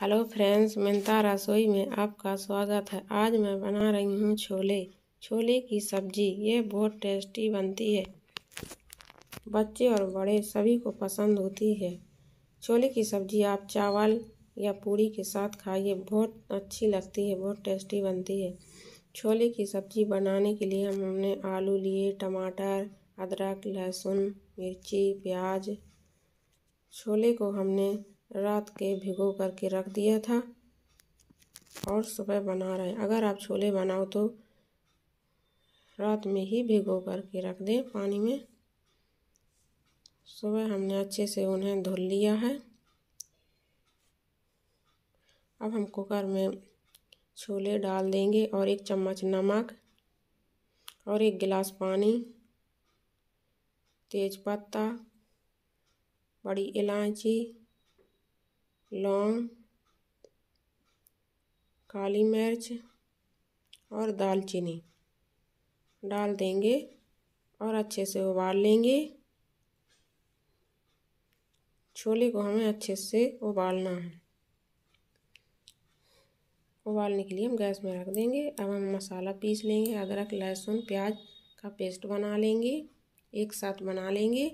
hello friends मिन्ता रसोई में आपका स्वागत है आज मैं बना रही हूँ छोले छोले की सब्ज़ी ये बहुत टेस्टी बनती है बच्चे और बड़े सभी को पसंद होती है छोले की सब्ज़ी आप चावल या पूरी के साथ खाइए बहुत अच्छी लगती है बहुत टेस्टी बनती है छोले की सब्ज़ी बनाने के लिए हमने आलू लिए टमाटर अदरक लहसुन मिर्ची प्याज छोले को हमने रात के भिगो करके रख दिया था और सुबह बना रहे हैं अगर आप छोले बनाओ तो रात में ही भिगो करके रख दें पानी में सुबह हमने अच्छे से उन्हें धुल लिया है अब हम कुकर में छोले डाल देंगे और एक चम्मच नमक और एक गिलास पानी तेज़पत्ता बड़ी इलायची लौंग काली मिर्च और दालचीनी डाल देंगे और अच्छे से उबाल लेंगे छोले को हमें अच्छे से उबालना है उबालने के लिए हम गैस में रख देंगे अब हम मसाला पीस लेंगे अदरक लहसुन प्याज का पेस्ट बना लेंगे एक साथ बना लेंगे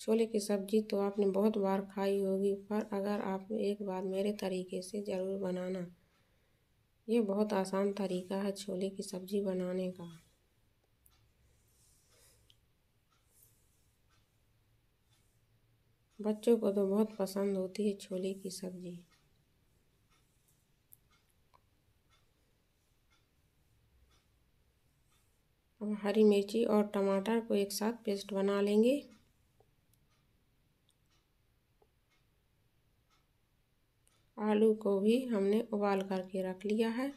छोले की सब्ज़ी तो आपने बहुत बार खाई होगी पर अगर आप एक बार मेरे तरीके से ज़रूर बनाना ये बहुत आसान तरीका है छोले की सब्ज़ी बनाने का बच्चों को तो बहुत पसंद होती है छोले की सब्ज़ी अब हरी मिर्ची और टमाटर को एक साथ पेस्ट बना लेंगे आलू को भी हमने उबाल करके रख लिया है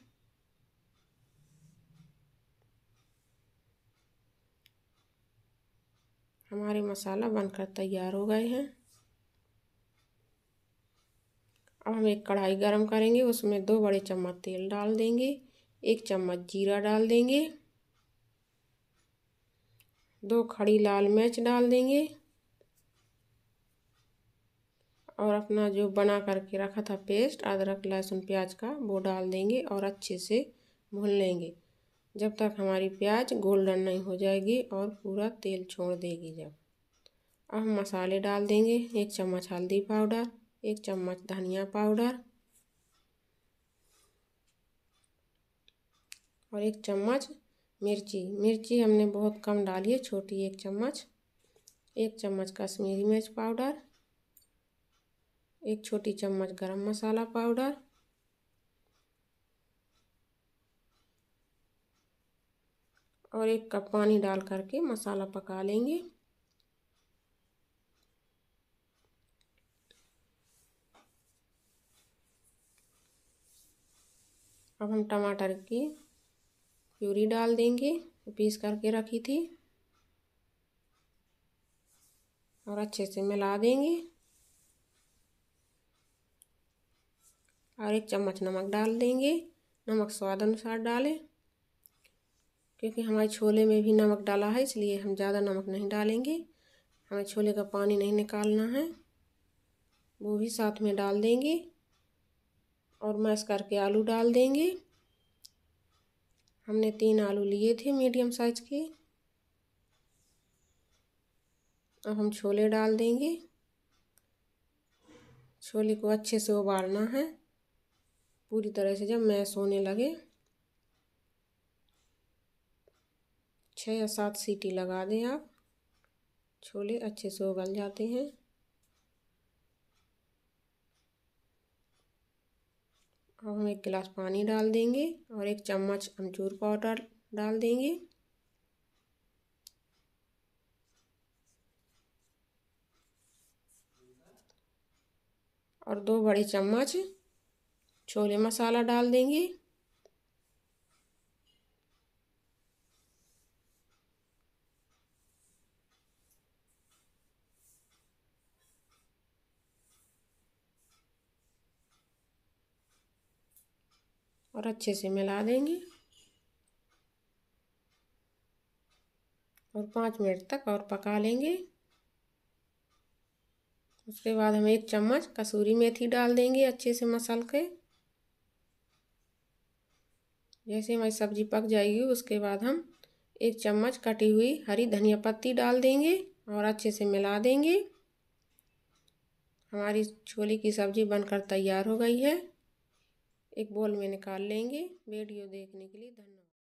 हमारे मसाला बनकर तैयार हो गए हैं अब हम एक कढ़ाई गरम करेंगे उसमें दो बड़े चम्मच तेल डाल देंगे एक चम्मच जीरा डाल देंगे दो खड़ी लाल मिर्च डाल देंगे और अपना जो बना करके रखा था पेस्ट अदरक लहसुन प्याज का वो डाल देंगे और अच्छे से भून लेंगे जब तक हमारी प्याज गोल्डन नहीं हो जाएगी और पूरा तेल छोड़ देगी जब अब मसाले डाल देंगे एक चम्मच हल्दी पाउडर एक चम्मच धनिया पाउडर और एक चम्मच मिर्ची मिर्ची हमने बहुत कम डाली है छोटी एक चम्मच एक चम्मच कश्मीरी मिर्च पाउडर एक छोटी चम्मच गरम मसाला पाउडर और एक कप पानी डाल करके मसाला पका लेंगे अब हम टमाटर की प्यूरी डाल देंगे पीस करके रखी थी और अच्छे से मिला देंगे और एक चम्मच नमक डाल देंगे नमक स्वाद अनुसार डालें क्योंकि हमारे छोले में भी नमक डाला है इसलिए हम ज़्यादा नमक नहीं डालेंगे हमें छोले का पानी नहीं निकालना है वो भी साथ में डाल देंगे और मैश करके आलू डाल देंगे हमने तीन आलू लिए थे मीडियम साइज के अब हम छोले डाल देंगे छोले को अच्छे से उबालना है पूरी तरह से जब मैस होने लगे छः या सात सीटी लगा दें आप छोले अच्छे से उगल जाते हैं अब हम एक गिलास पानी डाल देंगे और एक चम्मच अमचूर पाउडर डाल देंगे और दो बड़े चम्मच छोले मसाला डाल देंगे और अच्छे से मिला देंगे और पाँच मिनट तक और पका लेंगे उसके बाद हम एक चम्मच कसूरी मेथी डाल देंगे अच्छे से मसल के जैसे हमारी सब्जी पक जाएगी उसके बाद हम एक चम्मच कटी हुई हरी धनिया पत्ती डाल देंगे और अच्छे से मिला देंगे हमारी छोले की सब्ज़ी बनकर तैयार हो गई है एक बोल में निकाल लेंगे वीडियो देखने के लिए धन्यवाद